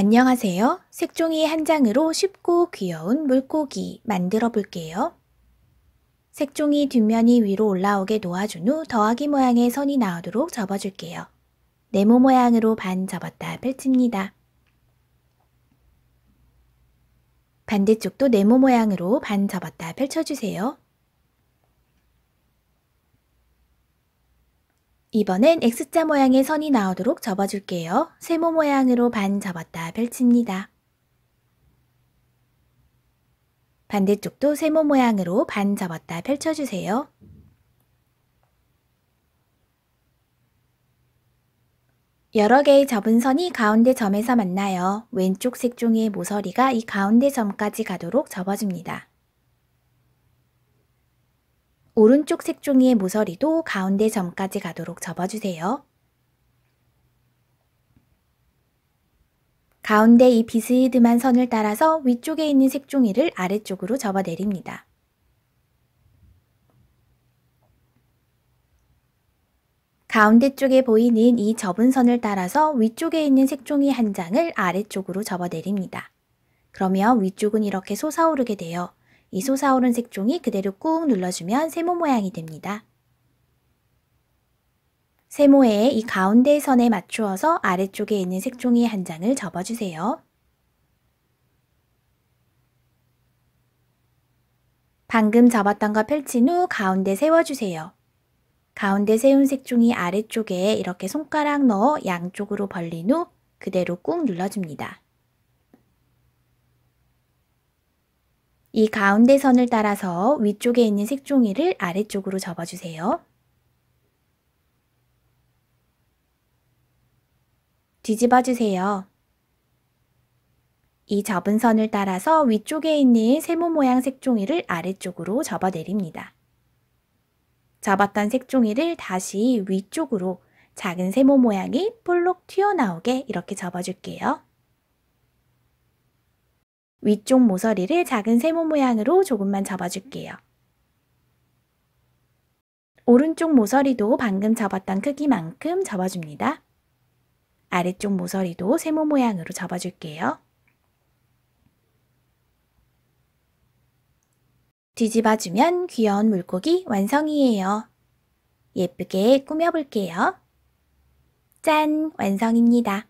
안녕하세요. 색종이 한 장으로 쉽고 귀여운 물고기 만들어 볼게요. 색종이 뒷면이 위로 올라오게 놓아준 후 더하기 모양의 선이 나오도록 접어줄게요. 네모 모양으로 반 접었다 펼칩니다. 반대쪽도 네모 모양으로 반 접었다 펼쳐주세요. 이번엔 X자 모양의 선이 나오도록 접어줄게요. 세모 모양으로 반 접었다 펼칩니다. 반대쪽도 세모 모양으로 반 접었다 펼쳐주세요. 여러 개의 접은 선이 가운데 점에서 만나요. 왼쪽 색종의 모서리가 이 가운데 점까지 가도록 접어줍니다. 오른쪽 색종이의 모서리도 가운데 점까지 가도록 접어주세요. 가운데 이 비스듬한 선을 따라서 위쪽에 있는 색종이를 아래쪽으로 접어내립니다. 가운데 쪽에 보이는 이 접은 선을 따라서 위쪽에 있는 색종이 한 장을 아래쪽으로 접어내립니다. 그러면 위쪽은 이렇게 솟아오르게 돼요. 이 솟아오른 색종이 그대로 꾹 눌러주면 세모 모양이 됩니다. 세모에이 가운데 선에 맞추어서 아래쪽에 있는 색종이 한 장을 접어주세요. 방금 접었던 거 펼친 후 가운데 세워주세요. 가운데 세운 색종이 아래쪽에 이렇게 손가락 넣어 양쪽으로 벌린 후 그대로 꾹 눌러줍니다. 이 가운데 선을 따라서 위쪽에 있는 색종이를 아래쪽으로 접어주세요. 뒤집어주세요. 이 접은 선을 따라서 위쪽에 있는 세모 모양 색종이를 아래쪽으로 접어내립니다. 접었던 색종이를 다시 위쪽으로 작은 세모 모양이 볼록 튀어나오게 이렇게 접어줄게요. 위쪽 모서리를 작은 세모 모양으로 조금만 접어줄게요. 오른쪽 모서리도 방금 접었던 크기만큼 접어줍니다. 아래쪽 모서리도 세모 모양으로 접어줄게요. 뒤집어주면 귀여운 물고기 완성이에요. 예쁘게 꾸며볼게요. 짠! 완성입니다.